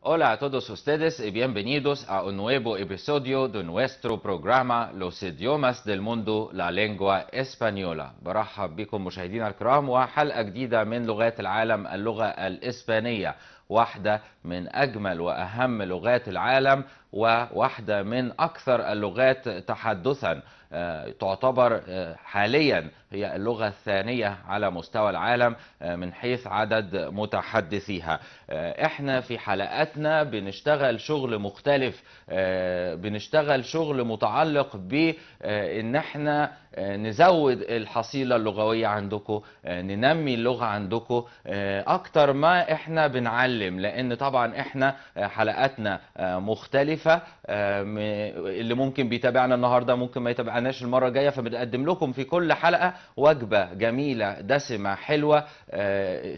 Hola a todos ustedes y bienvenidos a un nuevo episodio de nuestro programa Los idiomas del mundo la lengua española. برحب بكم مشاهدينا الكرام وحلقة جديدة من لغات العالم اللغة الإسبانية واحدة من أجمل وأهم لغات العالم وواحدة من أكثر اللغات تحدثا آه، تعتبر آه، حاليا هي اللغة الثانية على مستوى العالم آه، من حيث عدد متحدثيها احنا في حلقاتنا بنشتغل شغل مختلف بنشتغل شغل متعلق بان احنا آه، نزود الحصيله اللغويه عندكم آه، ننمي اللغه عندكم آه، اكتر ما احنا بنعلم لان طبعا احنا حلقاتنا مختلفه اللي ممكن بيتابعنا النهارده ممكن ما يتابعناش المره الجايه فبنقدم لكم في كل حلقه وجبه جميله دسمه حلوه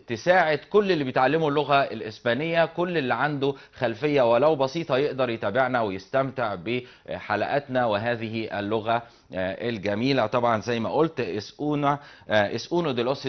تساعد كل اللي بيتعلموا اللغه الاسبانيه كل اللي عنده خلفيه ولو بسيطه يقدر يتابعنا ويستمتع بحلقاتنا وهذه اللغه آه، الجميله طبعا زي ما قلت اسونا اسقونو دلوس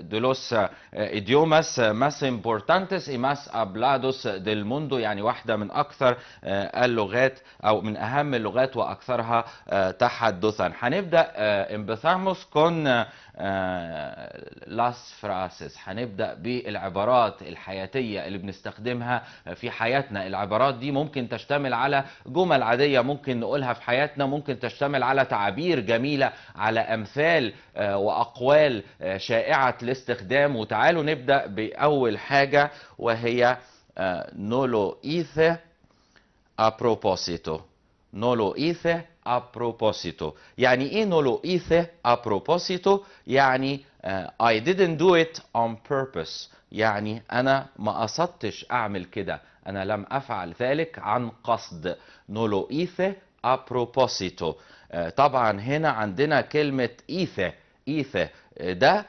دلوس ايديوماس ماس امبورتانتس اي ماس ابلادوس más موندو يعني واحده من اكثر آه، اللغات او من اهم اللغات واكثرها آه، تحدثا هنبدا امبثاموس كون آه، لاس فراسس هنبدا بالعبارات الحياتيه اللي بنستخدمها في حياتنا العبارات دي ممكن تشتمل على جمل عاديه ممكن نقولها في حياتنا ممكن تشتمل على تعابير جميله على امثال آه، واقوال آه، شائعه الاستخدام وتعالوا نبدا باول حاجه وهي نولو ايثه ابروبوسيتو نولو ايثه a proposito يعني ايه نولوئيثه a proposito يعني I didn't do it on purpose يعني انا ما قصدتش اعمل كده انا لم افعل ذلك عن قصد نولوئيثه a proposito طبعا هنا عندنا كلمة إيثة إيثة ده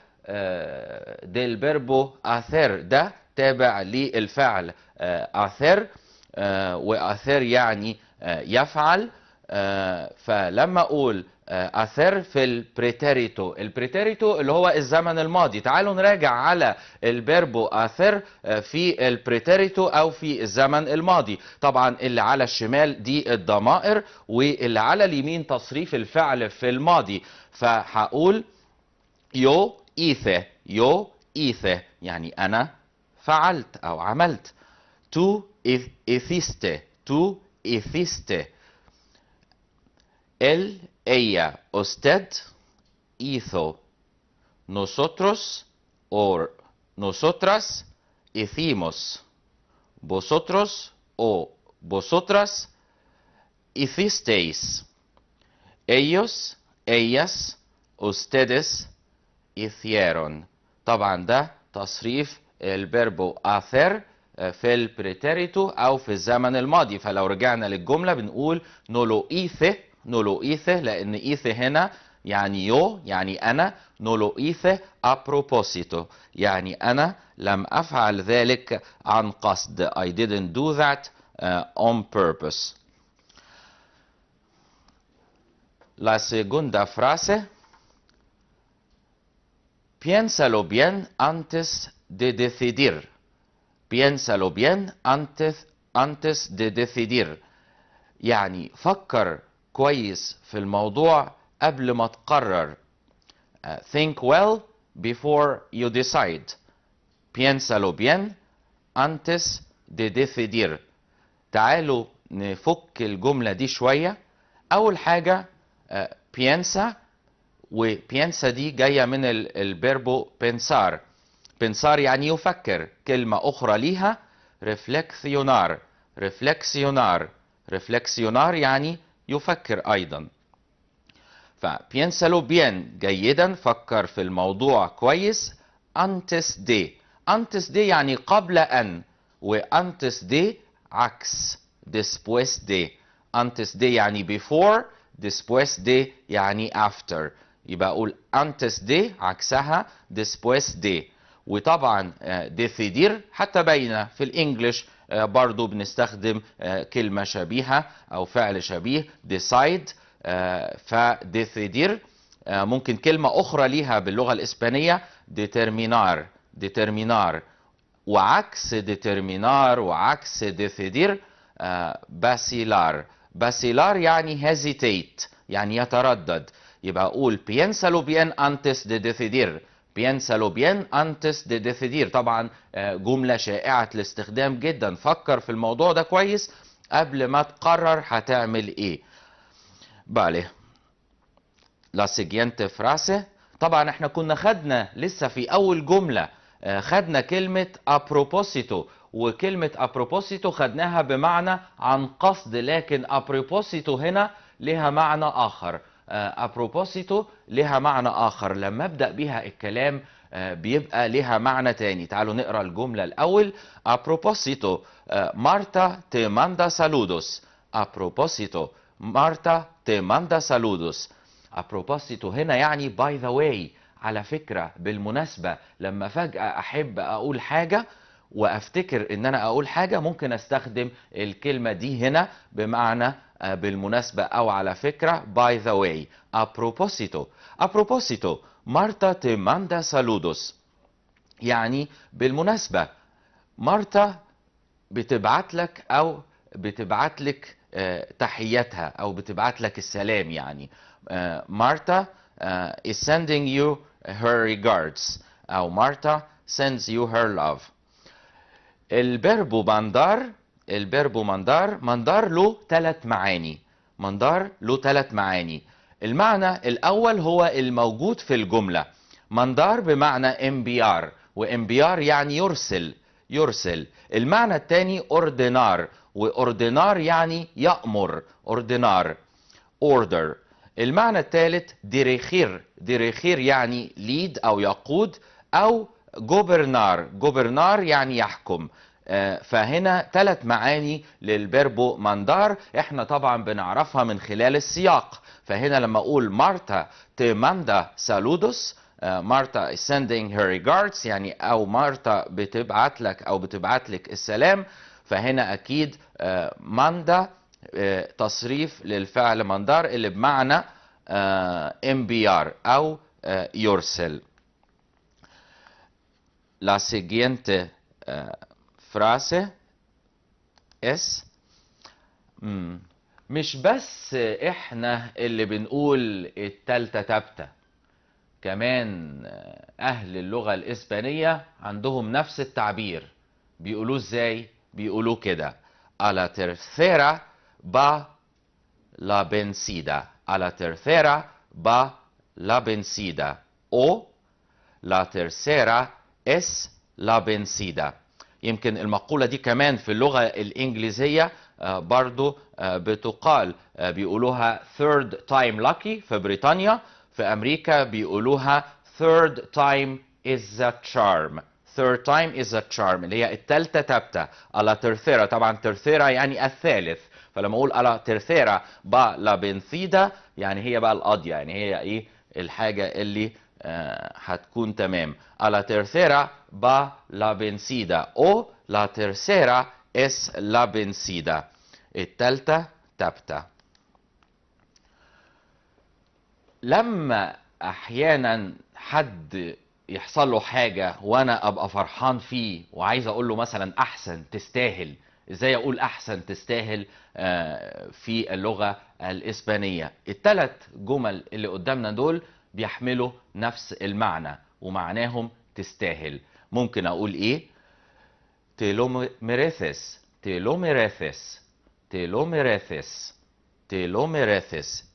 ديل بيربو أثر ده تابع للفعل أثر وأثر يعني يفعل آه، فلما اقول آه، اثر في البريتيريتو البريتيريتو اللي هو الزمن الماضي تعالوا نراجع على البيربو اثر آه، في البريتيريتو او في الزمن الماضي طبعا اللي على الشمال دي الضمائر واللي على اليمين تصريف الفعل في الماضي فهقول يو ايثه يو ايثه يعني انا فعلت او عملت تو ايثيستي تو ايثيستي Él, ella, usted, hizo. Nosotros, o nosotras, hicimos. Vosotros o vosotras hicisteis. Ellos, ellas, ustedes hicieron. el طبعا تصريف verbo eh, el في البريتيريتو او في الزمن الماضي فلو رجعنا no lo hice. نولو إيثه لأن إيثه هنا يعني يو يعني أنا نولو إيثه أبروبوسيتو يعني أنا لم أفعل ذلك عن قصد I didn't do that uh, on purpose La segunda frase Piénsalo bien antes de decidir. Piénsalo bien antes, antes de decidir. يعني فكر كويس في الموضوع قبل ما تقرر uh, think well before you decide piénsalo bien antes de decidir تعالوا نفك الجملة دي شوية أول حاجة بينسا uh, وبينسا دي جاية من البربو بنسار بنسار يعني يفكر كلمة أخرى ليها ريفلكسيونار ريفلكسيونار ريفلكسيونار يعني يفكر أيضا فبينسالو بيان جيدا فكر في الموضوع كويس أنتس دي أنتس دي يعني قبل أن وأنتس دي عكس ديسبويس دي أنتس دي يعني before ديسبويس دي يعني after يبقى أقول أنتس دي عكسها ديسبويس دي وطبعا ديسيدير آه، حتى بين في الإنجليش آه، برضو بنستخدم آه، كلمة شبيهة أو فعل شبيه decide آه، فديثيدير ممكن كلمة أخرى ليها باللغة الإسبانية determinar determinar وعكس determinar وعكس decidir باسيلار باسيلار يعني hesitate يعني يتردد يبقى أقول lo bien antes de decidir piensa بيان انتس دي de طبعا آه، جملة شائعة الاستخدام جدا فكر في الموضوع ده كويس قبل ما تقرر هتعمل ايه بالي لا سيجينت فراسه طبعا احنا كنا خدنا لسه في اول جملة آه، خدنا كلمة ابروبوسيتو وكلمة ابروبوسيتو خدناها بمعنى عن قصد لكن ابروبوسيتو هنا لها معنى آخر ابروبوسيتو آه، لها معنى اخر لما ابدا بها الكلام آه، بيبقى لها معنى تاني تعالوا نقرا الجمله الاول ابروبوسيتو مارتا تي ماندا سالودوس ابروبوسيتو مارتا تي ماندا سالودوس ابروبوسيتو هنا يعني باي ذا واي على فكره بالمناسبه لما فجاه احب اقول حاجه وافتكر ان انا اقول حاجه ممكن استخدم الكلمه دي هنا بمعنى آه، بالمناسبة أو على فكرة by the way a proposito a proposito Marta te manda saludos يعني بالمناسبة مارتا بتبعت لك أو بتبعت لك آه، تحياتها أو بتبعت لك السلام يعني مارتا آه، is sending you her regards أو مارتا sends you her love البربو باندار البربو مندار مندار له ثلاث معاني مندار له ثلاث معاني المعنى الأول هو الموجود في الجملة مندار بمعنى انبيار وانبيار يعني يرسل يرسل المعنى الثاني اوردينار واوردينار يعني يأمر اوردينار اوردر المعنى الثالث ديريخير ديريخير يعني ليد أو يقود أو جوبرنار جوبرنار يعني يحكم آه، فهنا ثلاث معاني للبربو ماندار احنا طبعا بنعرفها من خلال السياق فهنا لما اقول مارتا تماندا سالودوس آه، مارتا is sending her regards يعني او مارتا بتبعت لك او بتبعت لك السلام فهنا اكيد آه، ماندا تصريف للفعل ماندار اللي بمعنى ام بي ار او يرسل لا سيجينت فراسه اس مم. مش بس احنا اللي بنقول التالتة تابتة كمان اهل اللغة الاسبانية عندهم نفس التعبير بيقولوه ازاي بيقولوه كده على ترثيرا با لا بنسيدا على ترثيرا با لا بنسيدا او لا ترثيرا اس لا بنسيدا يمكن المقولة دي كمان في اللغة الإنجليزية آه، برضو آه، بتقال آه، بيقولوها third time lucky في بريطانيا في أمريكا بيقولوها third time is a charm third time is a charm اللي هي التالتة تابتة ألا ترثيرة طبعا ترثيرة يعني الثالث فلما أقول ألا ترثيرة با لابنثيدا يعني هي بقى القاضية يعني هي إيه الحاجة اللي آه، هتكون تمام على la با لا بنسيدا او لا la اس لا بنسيدا التالتة تابتة لما أحيانا حد يحصل له حاجة وأنا أبقى فرحان فيه وعايز أقول له مثلا أحسن تستاهل إزاي أقول أحسن تستاهل آه، في اللغة الإسبانية التلات جمل اللي قدامنا دول بيحملوا نفس المعنى ومعناهم تستاهل ممكن اقول ايه تيلوميريثس تيلوميريثس تيلوميريثس تيلوميريثس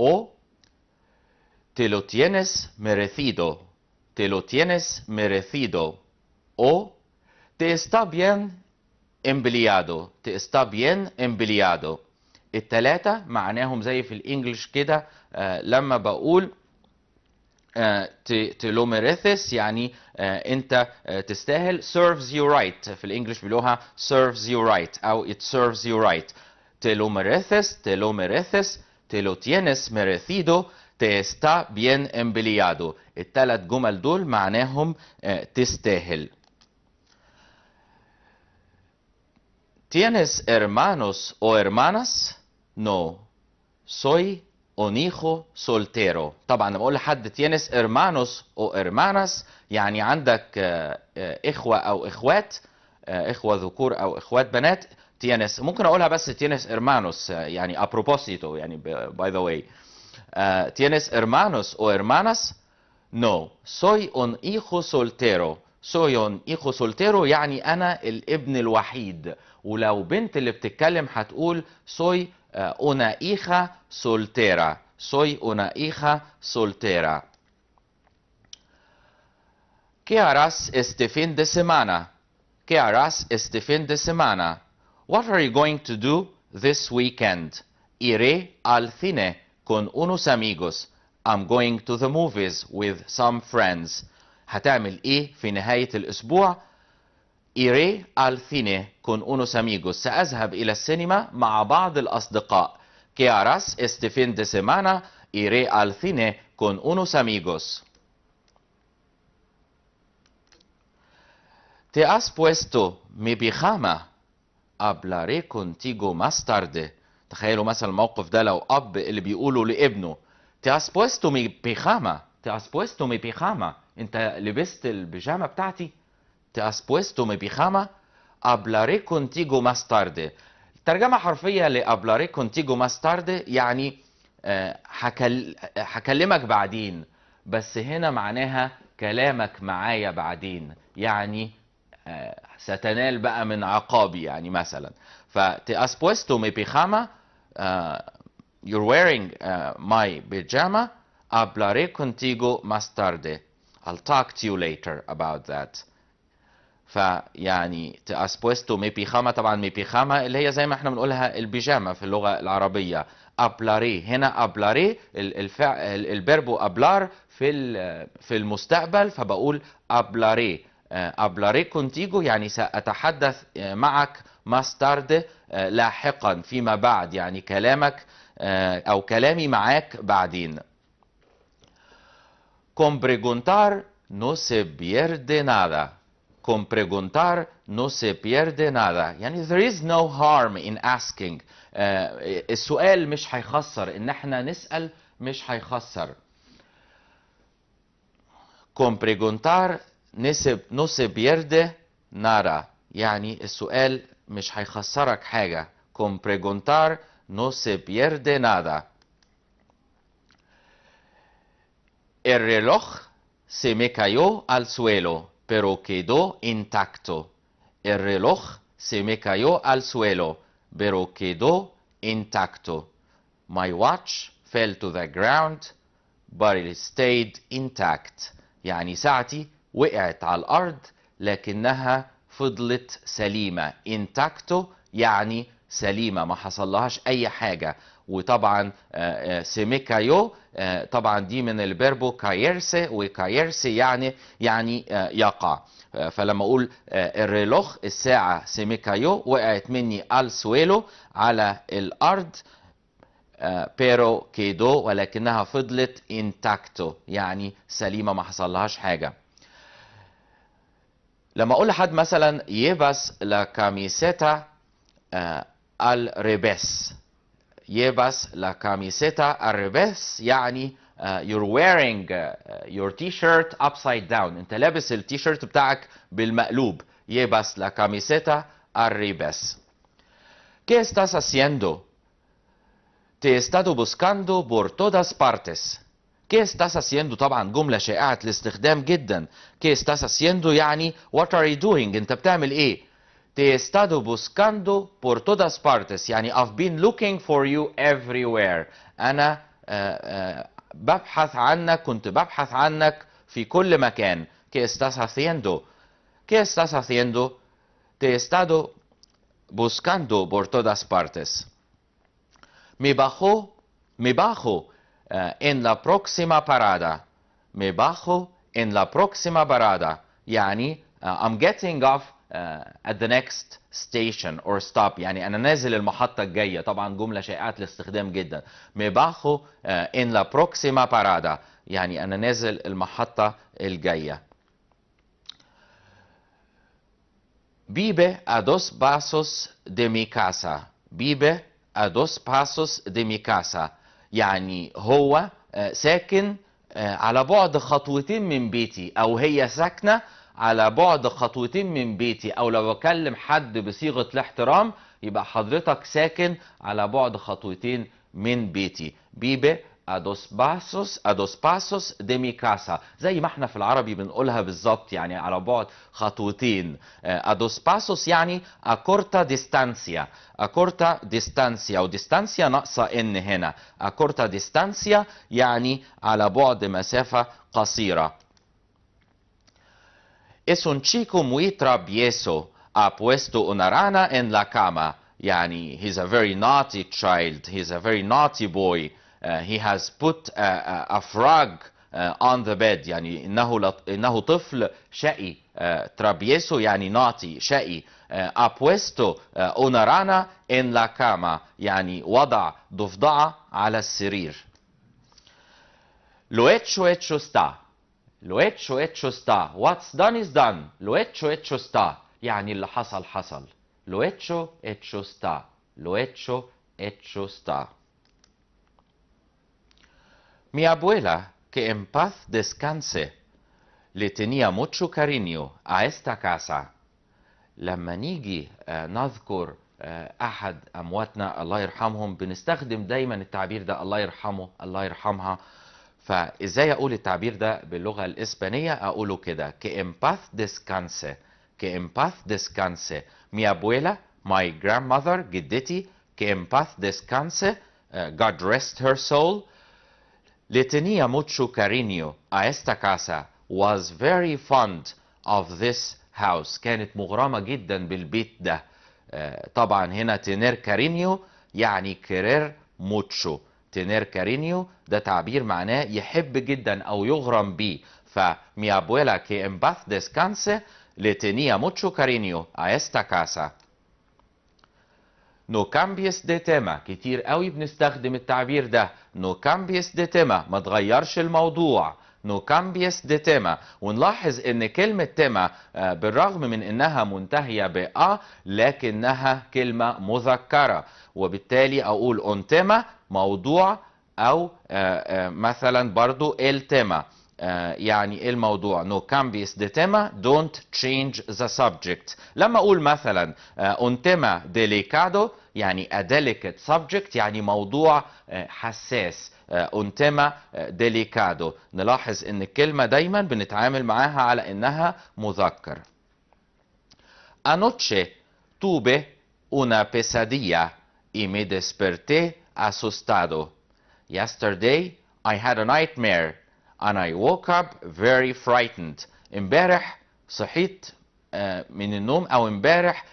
او te lo tienes merecido te lo tienes merecido o te está bien امبليادو te está bien امبليادو التلاتة معناهم زي في الانجليش كده آه، لما بقول آه، تلوميريثس يعني آه، انت آه، تستاهل serves you right في الانجليش بيقولوها serves you right او it serves you right تلوميريثس تلوميريثس تلو تينس مريثيدو تيستا بين امبليادو التلات جمل دول معناهم تستاهل تينس ارمانوس او ارمانس نو no. اونيخو سولتيرو طبعا لما اقول لحد تينس ارمانوس او ارمانس يعني عندك اخوه او اخوات اخوه ذكور او اخوات بنات تينس ممكن اقولها بس تينس ارمانوس يعني ابروبوسيتو يعني باي ذا واي تينس ارمانوس او ارمانس نو سوي اون ايخو سولتيرو سوي اون ايخو سولتيرو يعني انا الابن الوحيد ولو بنت اللي بتتكلم هتقول سوي Eh, una hija soltera. Soy una hija soltera. ¿Qué harás este fin de semana? ¿Qué harás este fin de semana? What are you going to do this weekend? Iré al cine con unos amigos. I'm going to the movies with some friends. هتعمل في نهاية الأسبوع؟ iré al cine con unos amigos. سأذهب إلى السينما مع بعض الأصدقاء. ¿Qué harás este fin de semana? Iré al cine con unos amigos. Te has puesto mi pijama. Hablaré contigo más tarde. تخيلوا مثلا الموقف ده لو أب اللي بيقوله لابنه Te has puesto mi pijama. Te has puesto mi pijama. أنت لبست البيجامة بتاعتي؟ te has puesto mi pijama, hablaré contigo más tarde. ترجمة حرفية ل hablaré contigo más tarde يعني هكلمك هكلمك بعدين بس هنا معناها كلامك معايا بعدين يعني ستنال بقى من عقابي يعني مثلا ف te has puesto mi pijama uh, you're wearing uh, my pijama hablaré contigo más tarde I'll talk to you later about that فيعني تأسبوستو بيخاما طبعا بيخاما اللي هي زي ما احنا بنقولها البيجامة في اللغة العربية أبلاري هنا أبلاري الفع... البربو أبلار في في المستقبل فبقول أبلاري آه، أبلاري كونتيجو يعني سأتحدث آه، معك ماستارد آه، لاحقا فيما بعد يعني كلامك أو كلامي معاك بعدين كومبريجونتار نو سي بيرد نادا Con preguntar no se pierde nada يعني there is no harm in asking uh, السؤال مش هيخسر ان احنا نسأل مش هيخسر Con preguntar no se pierde nada يعني السؤال مش هيخسرك حاجة Con preguntar no se pierde nada El reloj se me cayó al suelo pero quedó intacto. El reloj se me cayó al suelo, pero quedó intacto. My watch fell to the ground, but it stayed intact. يعني ساعتي وقعت على الأرض لكنها فضلت سليمة. Intacto يعني سليمة ما حصل لهاش أي حاجة. وطبعا سيميكايو آه، طبعا دي من البربو كايرس وكايرس يعني يعني آه، يقع آه، فلما اقول الريلوخ الساعه سيميكايو وقعت مني على السويلو على الارض بيرو كيدو ولكنها فضلت انتاكتو يعني سليمه ما حصلهاش حاجه لما اقول لحد مثلا يبس لا كاميسيتا الريبس llevas la camiseta al revés يعني uh, you're wearing uh, your t-shirt upside down انت لابس التيشيرت بتاعك بالمقلوب llevas la camiseta al revés ¿Qué estás haciendo? Te he estado buscando por todas partes. ¿Qué estás haciendo؟ طبعا جملة شائعة الاستخدام جدا. ¿Qué estás haciendo؟ يعني what are you doing؟ أنت بتعمل إيه؟ te he estado buscando por todas partes Yani, I've been looking for you everywhere Ana, ببحث عنك كنت ببحث عنك في كل مكان ¿qué estás haciendo? ¿qué estás haciendo? te he estado buscando por todas partes me bajo me bajo eh, en la próxima parada me bajo en la próxima parada Yani, eh, I'm getting off آه، at the next station or stop يعني انا نازل المحطه الجايه طبعا جمله شائعه الاستخدام جدا me bajo en la próxima parada يعني انا نازل المحطه الجايه vive a dos pasos de mi casa vive a dos pasos de mi casa يعني هو آه، ساكن آه، على بعد خطوتين من بيتي او هي ساكنه على بعد خطوتين من بيتي او لو اكلم حد بصيغه الاحترام يبقى حضرتك ساكن على بعد خطوتين من بيتي بيبي ادوس باسوس ادوس باسوس ديمي كاسا زي ما احنا في العربي بنقولها بالظبط يعني على بعد خطوتين ادوس آه، باسوس يعني اكورتا ديستانسيا اكورتا ديستانسيا وديستانسيا ناقصه ان هنا اكورتا ديستانسيا يعني على بعد مسافه قصيره Es un chico muy travieso. Ha puesto una rana en la cama. Yani, he's a very naughty child. He's a very naughty boy. Uh, he has put a, a, a frog uh, on the bed. يعني إنه, لط... إنه طفل شقي. Uh, travieso يعني naughty. شقي. ha puesto una rana en la cama. يعني وضع ضفدعة على السرير. Lo hecho hecho está. لو اتشو اتشو ستا واتس دان از دان لو اتشو اتشو ستا يعني اللي حصل حصل لو اتشو اتشو ستا لو اتشو اتشو ستا Mi abuela, que en paz descanse, le tenía mucho cariño a esta casa. لما نيجي نذكر أحد أمواتنا الله يرحمهم بنستخدم دايما التعبير ده الله يرحمه الله يرحمها فازاي اقول التعبير ده باللغه الاسبانيه اقوله كده que en paz descanse que en paz descanse mi abuela my grandmother جدتي que en paz descanse uh, God rest her soul le tenía mucho cariño a esta casa was very fond of this house كانت مغرمة جدا بالبيت ده uh, طبعا هنا تنير كارينيو يعني كرير موتشو تينير كارينيو ده تعبير معناه يحب جدا أو يغرم بيه فمي ابويلا كي en باث descanse لتنيا موتشو كارينيو ايستا كاسا نو كامبيس دي تيما كتير قوي بنستخدم التعبير ده نو كامبيس دي تيما ما تغيرش الموضوع no cambies de tema ونلاحظ ان كلمة تيما آه، بالرغم من انها منتهية ب ا لكنها كلمة مذكرة وبالتالي اقول اون تيما موضوع او آه، آه، مثلا برضو el tema يعني الموضوع no cambies de tema don't change the subject لما اقول مثلا un tema delicado يعني a delicate subject يعني موضوع حساس un tema delicado نلاحظ ان الكلمة دايما بنتعامل معاها على انها مذكر Anoche tuve una pesadilla y me desperté asustado. Yesterday I had a nightmare and I woke up very frightened. امبارح صحيت من النوم او امبارح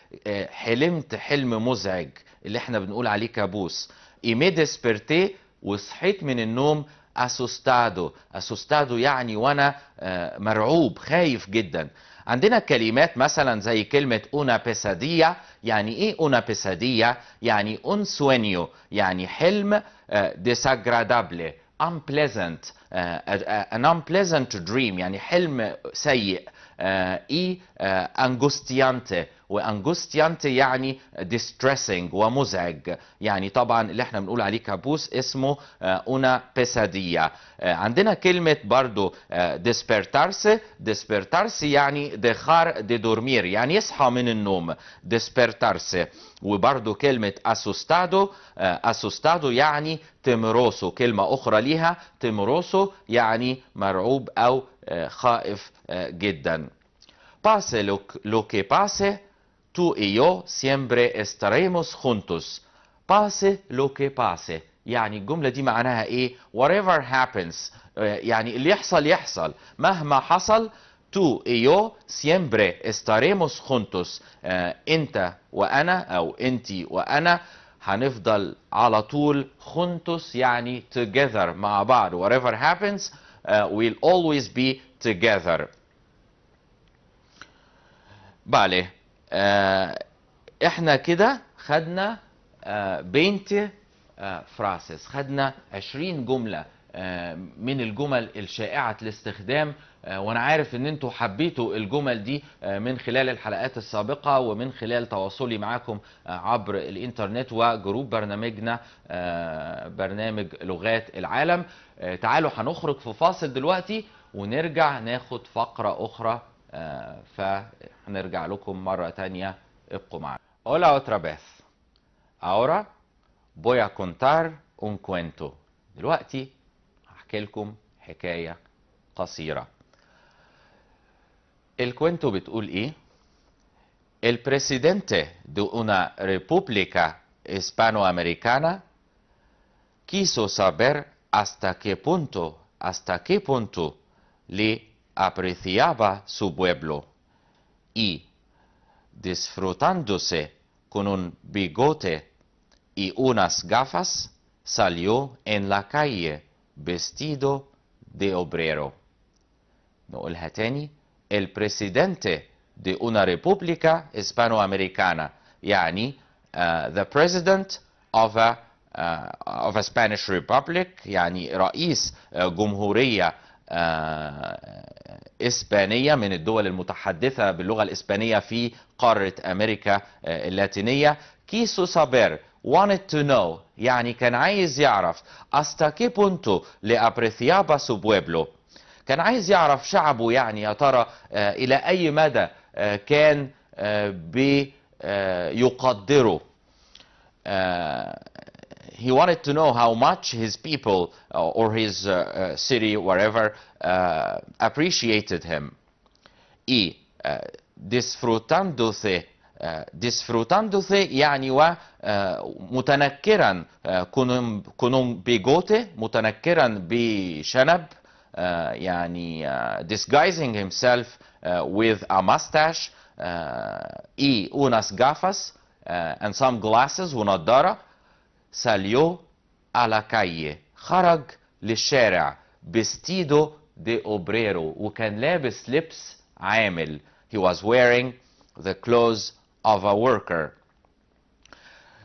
حلمت حلم مزعج اللي احنا بنقول عليه كابوس. Y me desperté وصحيت من النوم اسوستادو اسوستادو يعني وانا آه، مرعوب خايف جدا عندنا كلمات مثلا زي كلمة أونا بيسادية يعني إيه أونا بيسادية؟ يعني أون سوينيو يعني حلم ديساجرادابلي آه، unpleasant آه، an unpleasant dream يعني حلم سيء إي أنجوستيانتي وانجوستيانت يعني ديستريسنج ومزعج يعني طبعا اللي احنا بنقول عليه كابوس اسمه انا آه، بيسادية آه، عندنا كلمة برضو ديسبرتارسي آه، ديسبرتارسي يعني دخار دي دورمير يعني يصحى من النوم ديسبرتارسي وبرضو كلمة أسوستادو أسوستادو يعني تمروسو كلمة أخرى ليها تمروسو يعني مرعوب أو خائف جدا باسي لوكي باسي tú y yo siempre estaremos juntos pase lo que pase يعني الجملة دي معناها ايه whatever happens يعني اللي يحصل يحصل مهما حصل tú y yo siempre estaremos juntos انت وانا او انتي وانا هنفضل على طول juntos يعني together مع بعض whatever happens uh, we'll always be together vale آه، احنا كده خدنا آه، بينت آه، فراسس خدنا 20 جمله من الجمل الشائعة الاستخدام وانا عارف ان انتوا حبيتوا الجمل دي من خلال الحلقات السابقة ومن خلال تواصلي معاكم عبر الانترنت وجروب برنامجنا برنامج لغات العالم تعالوا هنخرج في فاصل دلوقتي ونرجع ناخد فقرة اخرى فهنرجع لكم مرة تانية ابقوا معنا Hola otra vez Ahora voy a contar un cuento دلوقتي هحكي لكم حكاية قصيرة الكوينتو بتقول ايه El presidente de una república hispanoamericana quiso saber hasta qué punto, hasta qué punto le apreciaba su pueblo y, disfrutándose con un bigote y unas gafas, salió en la calle vestido de obrero. el presidente de una república hispanoamericana, yani uh, the president of a, uh, of a Spanish republic, yani رئيس إسبانية من الدول المتحدثة باللغة الإسبانية في قارة أمريكا آه، اللاتينية كيسو سابير wanted to know يعني كان عايز يعرف أستا كي بونتو le سو su كان عايز يعرف شعبه يعني يا ترى آه، إلى أي مدى آه، كان بيقدره he wanted to know how much his people uh, or his uh, uh city, wherever, uh, appreciated him. E. Disfrutándose. Disfrutándose يعني ومتنكرا mutanakiran متنكرا بشنب يعني disguising himself uh, with a mustache e unas gafas and some glasses ونضاره salió a la calle خرج للشارع vestido de obrero وكان لابس لبس عامل he was wearing the clothes of a worker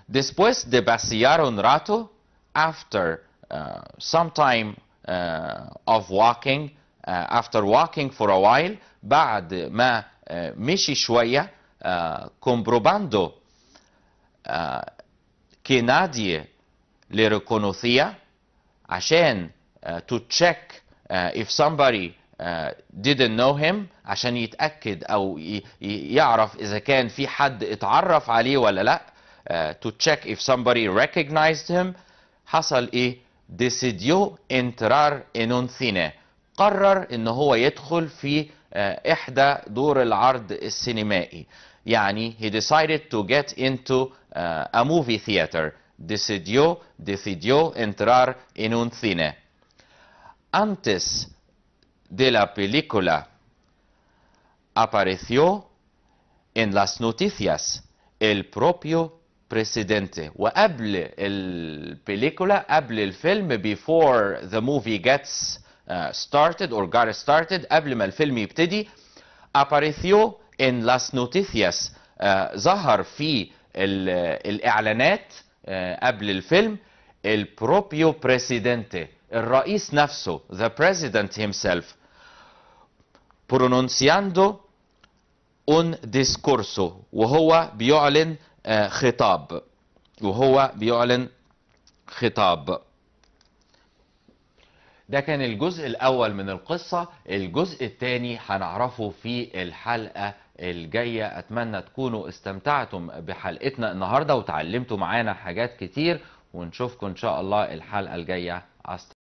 después de pasear un rato after uh, some time uh, of walking uh, after walking for a while بعد ما مشي شوية comprobando que nadie le reconocía عشان uh, to check uh, if somebody uh, didn't know him عشان يتأكد أو يعرف إذا كان في حد اتعرف عليه ولا لأ uh, to check if somebody recognized him حصل إيه؟ decidió entrar en un cine قرر إن هو يدخل في إحدى دور العرض السينمائي يعني he decided to get into uh, a movie theater decidió decidió entrar en un cine antes de la película apareció en las noticias el propio presidente وقبل البليكولا قبل الفيلم before the movie gets uh, started or got started قبل ما الفيلم يبتدي apareció ان las noticias آه، ظهر في آه، الاعلانات آه، قبل الفيلم البروبيو بريسيدنتي الرئيس نفسه the president himself pronunciando un ديسكورسو وهو بيعلن خطاب وهو بيعلن خطاب ده كان الجزء الأول من القصة الجزء الثاني هنعرفه في الحلقة الجاية أتمنى تكونوا استمتعتم بحلقتنا النهاردة وتعلمتوا معانا حاجات كتير ونشوفكم إن شاء الله الحلقة الجاية عسل